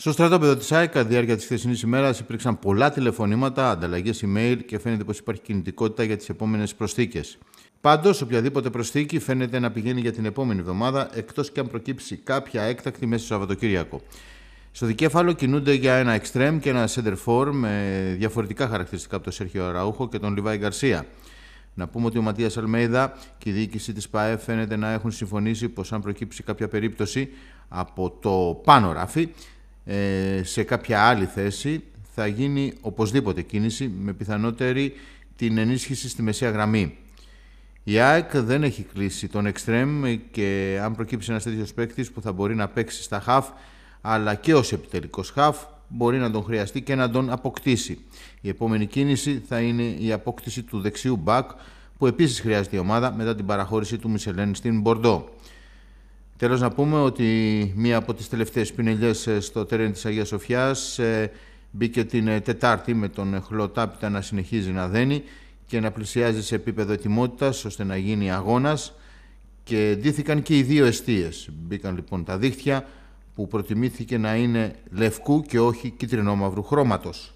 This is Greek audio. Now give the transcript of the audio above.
Στο στρατόπεδο της ΑΕΚ, κατά τη διάρκεια της χθεσινής ημέρας, υπήρξαν πολλά τηλεφωνήματα, ανταλλαγές email και φαίνεται πως υπάρχει κινητικότητα για τις επόμενες προσθήκες. Πάντως, οποιαδήποτε προσθήκη φαίνεται να πηγαίνει για την επόμενη εβδομάδα, εκτός και αν προκύψει κάποια έκτακτη μέσα στο Σαββατοκύριακο. Στο δικέφαλο κινούνται για ένα εξτρέμ και ένα center form με διαφορετικά χαρακτηριστικά από τον Σέρχιο Αραούχο και τον Λιβάη Γκαρσία. Να πούμε ότι ο Ματίας Αλμέιδα και η διοίκηση της ΠΑΕ φαίνεται να έχουν συμφωνήσει πως αν προκύψει κάποια περίπτωση από το πάνω ράφι, ε, σε κάποια άλλη θέση θα γίνει οπωσδήποτε κίνηση με πιθανότερη την ενίσχυση στη μεσαία γραμμή. Η ΑΕΚ δεν έχει κλείσει τον εξτρέμ και αν προκύψει ένας τέτοιος παίκτης που θα μπορεί να παίξει στα χαφ αλλά και ως επιτελικός χαφ μπορεί να τον χρειαστεί και να τον αποκτήσει. Η επόμενη κίνηση θα είναι η απόκτηση του δεξιού μπακ που επίσης χρειάζεται η ομάδα μετά την παραχώρηση του Μισελέν στην Μπορντό. Τέλος να πούμε ότι μία από τις τελευταίες πινελιές ε, στο τέρεν της Αγίας Σοφιάς ε, μπήκε την ε, Τετάρτη με τον χλωτάπιτα να συνεχίζει να δένει και να πλησιάζει σε επίπεδο ετοιμότητας ώστε να γίνει αγώνας και ντύθηκαν και οι δύο εστίες. Μπήκαν λοιπόν τα δίχτυα που προτιμήθηκε να είναι λευκού και όχι κίτρινο-μαύρου χρώματος.